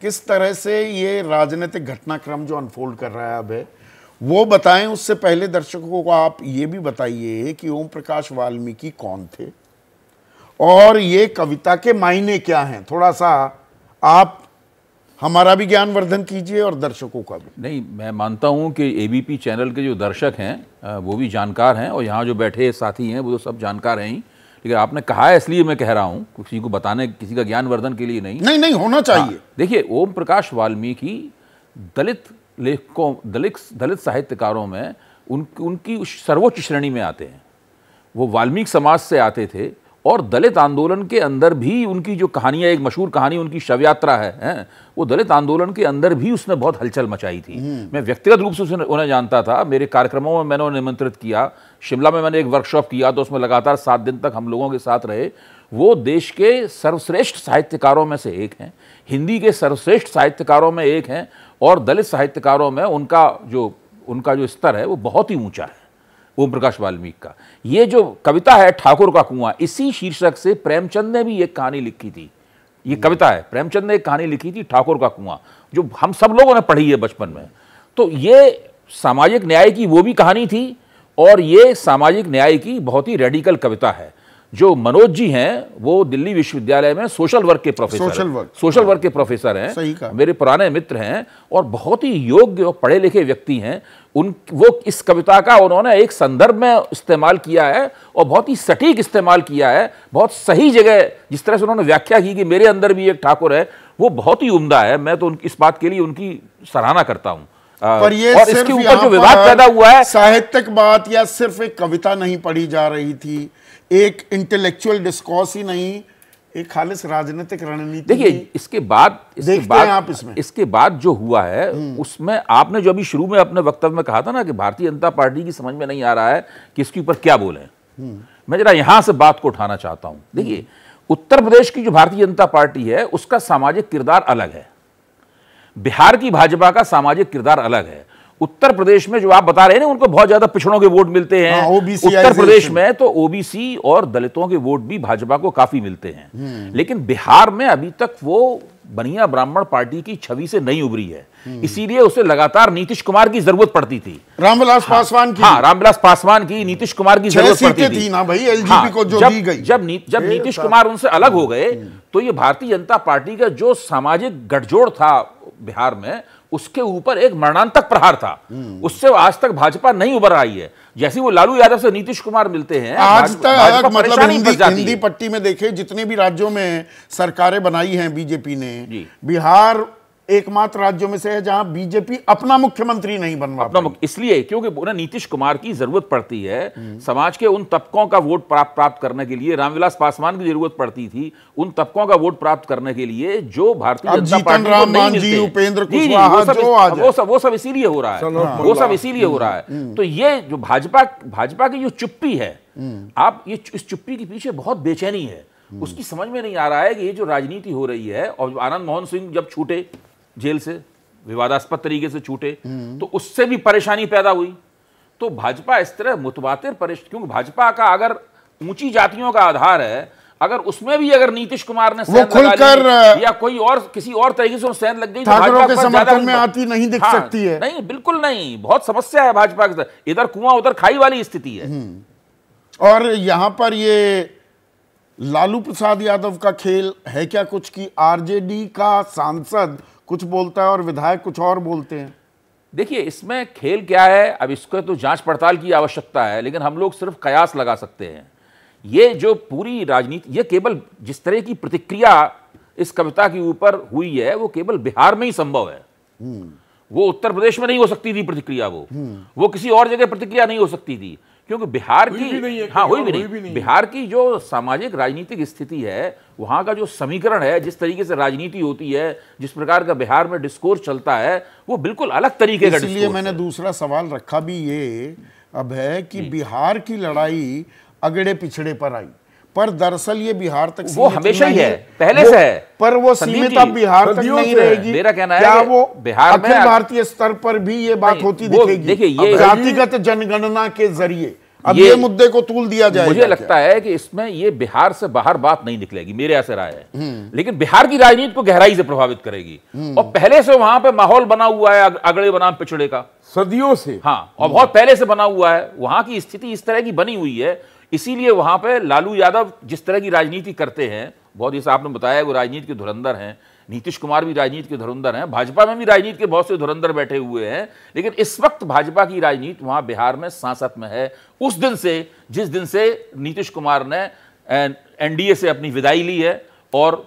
किस तरह से ये राजनीतिक घटनाक्रम जो अनफोल्ड कर रहा है अब है वो बताएं उससे पहले दर्शकों को आप ये भी बताइए कि ओम प्रकाश वाल्मीकि कौन थे और ये कविता के मायने क्या हैं थोड़ा सा आप हमारा भी ज्ञानवर्धन कीजिए और दर्शकों का भी नहीं मैं मानता हूँ कि एबीपी चैनल के जो दर्शक हैं वो भी जानकार हैं और यहाँ जो बैठे साथी हैं वो तो सब जानकार हैं ही लेकिन आपने कहा है इसलिए मैं कह रहा हूँ किसी को बताने किसी का ज्ञानवर्धन के लिए नहीं नहीं नहीं होना चाहिए हाँ, देखिए ओम प्रकाश वाल्मीकि दलित लेखकों दलित दलित साहित्यकारों में उन उनकी सर्वोच्च श्रेणी में आते हैं वो वाल्मीकि समाज से आते थे और दलित आंदोलन के अंदर भी उनकी जो कहानियाँ एक मशहूर कहानी उनकी शव यात्रा है, है वो दलित आंदोलन के अंदर भी उसने बहुत हलचल मचाई थी हम्म। मैं व्यक्तिगत रूप से उसे उन्हें जानता था मेरे कार्यक्रमों में मैंने उन्हें निमंत्रित किया शिमला में मैंने एक वर्कशॉप किया तो उसमें लगातार सात दिन तक हम लोगों के साथ रहे वो देश के सर्वश्रेष्ठ साहित्यकारों में से एक हैं हिंदी के सर्वश्रेष्ठ साहित्यकारों में एक हैं और दलित साहित्यकारों में उनका जो उनका जो स्तर है वो बहुत ही ऊँचा है ओम प्रकाश वाल्मीकि का ये जो कविता है ठाकुर का कुआं इसी शीर्षक से प्रेमचंद ने भी एक कहानी लिखी थी ये हम्म। कविता है प्रेमचंद ने एक कहानी लिखी थी ठाकुर का कुआं जो हम सब लोगों ने पढ़ी है बचपन में तो ये सामाजिक न्याय की वो भी कहानी थी और ये सामाजिक न्याय की बहुत ही रेडिकल कविता है जो मनोज जी हैं वो दिल्ली विश्वविद्यालय में सोशल वर्क के professor social work social work के प्रोफेसर हैं मेरे पुराने मित्र हैं और बहुत ही योग्य और पढ़े लिखे व्यक्ति हैं उन वो इस कविता का उन्होंने एक संदर्भ में इस्तेमाल किया है और बहुत ही सटीक इस्तेमाल किया है बहुत सही जगह जिस तरह से उन्होंने व्याख्या की कि मेरे अंदर भी एक ठाकुर है वो बहुत ही उमदा है मैं तो उन, इस बात के लिए उनकी सराहना करता हूँ पर ये और इसके ऊपर जो विवाद पैदा हुआ है साहित्यिक बात या सिर्फ एक कविता नहीं पढ़ी जा रही थी एक इंटेलेक्चुअल डिस्कोर्स ही नहीं एक खालिश राजनीतिक रणनीति देखिए इसके बाद इसके बाद आप इसमें इसके बाद जो हुआ है हम्म। उसमें आपने जो अभी शुरू में अपने वक्तव्य में कहा था ना कि भारतीय जनता पार्टी की समझ में नहीं आ रहा है कि इसके ऊपर क्या बोले हम्म। मैं जरा यहां से बात को उठाना चाहता हूं देखिए उत्तर प्रदेश की जो भारतीय जनता पार्टी है उसका सामाजिक किरदार अलग है बिहार की भाजपा का सामाजिक किरदार अलग है उत्तर प्रदेश में जो आप बता रहे हैं ना उनको बहुत ज्यादा पिछड़ों के वोट मिलते हैं हाँ, उत्तर प्रदेश में तो ओबीसी और दलितों के वोट भी भाजपा को काफी मिलते हैं हम्म। लेकिन बिहार में अभी तक वो बनिया ब्राह्मण पार्टी की छवि से नहीं उभरी है हम्म। इसीलिए उसे लगातार नीतीश कुमार की जरूरत पड़ती थी रामविलास हाँ, पासवान की हाँ रामविलास पासवान की नीतीश कुमार की जरूरत पड़ती थी, थी ना भाई एलजीपी हाँ, को जो जब, दी गई जब नी, जब नीतीश कुमार उनसे अलग हो गए हम्म। तो ये भारतीय जनता पार्टी का जो सामाजिक गठजोड़ था बिहार में उसके ऊपर एक मरणांतक प्रहार था उससे आज तक भाजपा नहीं उभर आई है जैसे वो लालू यादव से नीतीश कुमार मिलते हैं आज तक मतलब हिंदी, हिंदी पट्टी में देखे जितने भी राज्यों में सरकारें बनाई हैं बीजेपी ने बिहार एकमात्र राज्यों में से है जहां बीजेपी अपना मुख्यमंत्री नहीं बनवा अपना इसलिए क्योंकि उन्हें नीतीश कुमार की जरूरत पड़ती है समाज के उन तबकों का वोट प्राप्त प्राप्त करने के लिए रामविलास पासवान की जरूरत पड़ती थी उन तबकों का वोट प्राप्त करने के लिए जो भारतीय जनता पार्टी वो सब इसीलिए हो रहा है वो सब इसीलिए हो रहा है हम्म। तो ये जो भाजपा भाजपा की जो चुप्पी है हम्म। आप ये इस चुप्पी के पीछे बहुत बेचैनी है हम्म। उसकी समझ में नहीं आ रहा है कि ये जो राजनीति हो रही है और आनंद मोहन सिंह जब छूटे जेल से विवादास्पद तरीके से छूटे तो उससे भी परेशानी पैदा हुई तो भाजपा इस तरह मुतबातर परेश क्योंकि भाजपा का अगर ऊंची जातियों का आधार है अगर उसमें भी अगर नीतीश कुमार ने वो खुलकर या कोई और किसी और तरीके से सैन लग गई तो के समर्थन में आती नहीं दिख हाँ, सकती है नहीं बिल्कुल नहीं बहुत समस्या है भाजपा के इधर कुआं उधर खाई वाली स्थिति है हम्म। और यहां पर ये लालू प्रसाद यादव का खेल है क्या कुछ की आरजेडी का सांसद कुछ बोलता है और विधायक कुछ और बोलते हैं देखिए इसमें खेल क्या है अब इसको तो जांच पड़ताल की आवश्यकता है लेकिन हम लोग सिर्फ कयास लगा सकते हैं ये जो पूरी राजनीति ये केवल जिस तरह की प्रतिक्रिया इस कविता के ऊपर हुई है वो केवल बिहार में ही संभव है हम्म। वो उत्तर प्रदेश में नहीं हो सकती थी प्रतिक्रिया वो हम्म। वो किसी और जगह प्रतिक्रिया नहीं हो सकती थी क्योंकि बिहार की भी नहीं हाँ हुई हाँ, भी नहीं, भी नहीं बिहार की जो सामाजिक राजनीतिक स्थिति है वहाँ का जो समीकरण है जिस तरीके से राजनीति होती है जिस प्रकार का बिहार में डिस्कोर्स चलता है वो बिल्कुल अलग तरीके का इसलिए मैंने दूसरा सवाल रखा भी ये अब है कि बिहार की लड़ाई अगड़े पिछड़े पर आई पर दरअसल ये बिहार तक वो हमेशा ही है पहले से है पर वो सीमित अब बिहार तक नहीं रहेगी मेरा कहना क्या है वो बिहार में भारतीय स्तर पर भी ये बात होती दिखेगी देखिए ये जातिगत जनगणना के जरिए अब ये, ये मुद्दे को तूल दिया जाए मुझे लगता है कि इसमें ये बिहार से बाहर बात नहीं निकलेगी मेरे ऐसे राय है हम्म। लेकिन बिहार की राजनीति को गहराई से प्रभावित करेगी हम्म। और पहले से वहां पे माहौल बना हुआ है अगड़े बनाम पिछड़े का सदियों से हाँ और बहुत पहले से बना हुआ है वहां की स्थिति इस तरह की बनी हुई है इसीलिए वहाँ पर लालू यादव जिस तरह की राजनीति करते हैं बहुत जैसे आपने बताया वो राजनीति के धुरंधर हैं नीतीश कुमार भी राजनीति के धुरंधर हैं भाजपा में भी राजनीति के बहुत से धुरंधर बैठे हुए हैं लेकिन इस वक्त भाजपा की राजनीति वहाँ बिहार में सांसद में है उस दिन से जिस दिन से नीतीश कुमार ने एनडीए से अपनी विदाई ली है और